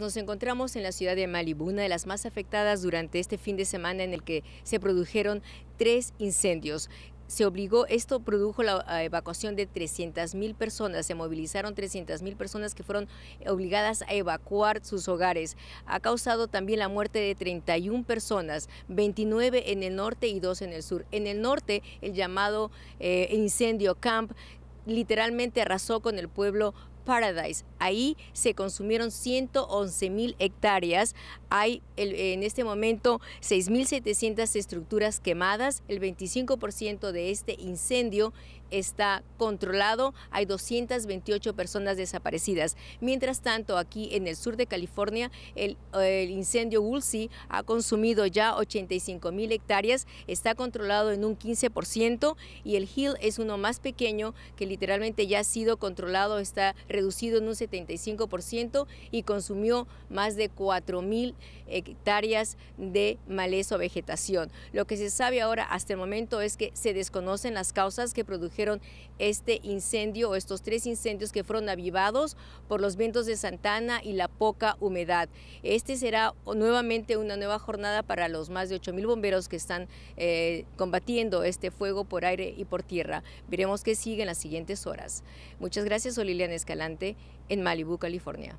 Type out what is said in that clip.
Nos encontramos en la ciudad de Malibu, una de las más afectadas durante este fin de semana en el que se produjeron tres incendios. Se obligó, esto produjo la ah, evacuación de mil personas, se movilizaron mil personas que fueron obligadas a evacuar sus hogares. Ha causado también la muerte de 31 personas, 29 en el norte y 2 en el sur. En el norte, el llamado eh, incendio Camp literalmente arrasó con el pueblo Paradise. Ahí se consumieron 111 mil hectáreas. Hay en este momento 6.700 estructuras quemadas. El 25% de este incendio está controlado. Hay 228 personas desaparecidas. Mientras tanto, aquí en el sur de California, el, incendio Woolsey ha consumido ya 85 mil hectáreas. Está controlado en un 15% y el Hill es uno más pequeño que literalmente ya ha sido controlado. Está reducido en un 75% y consumió más de 4.000 hectáreas de maleza o vegetación. Lo que se sabe ahora hasta el momento es que se desconocen las causas que produjeron este incendio o estos tres incendios que fueron avivados por los vientos de Santana y la poca humedad. Este será nuevamente una nueva jornada para los más de 8.000 bomberos que están eh, combatiendo este fuego por aire y por tierra. Veremos qué sigue en las siguientes horas. Muchas gracias, Oliviana Escalante en Malibu, California.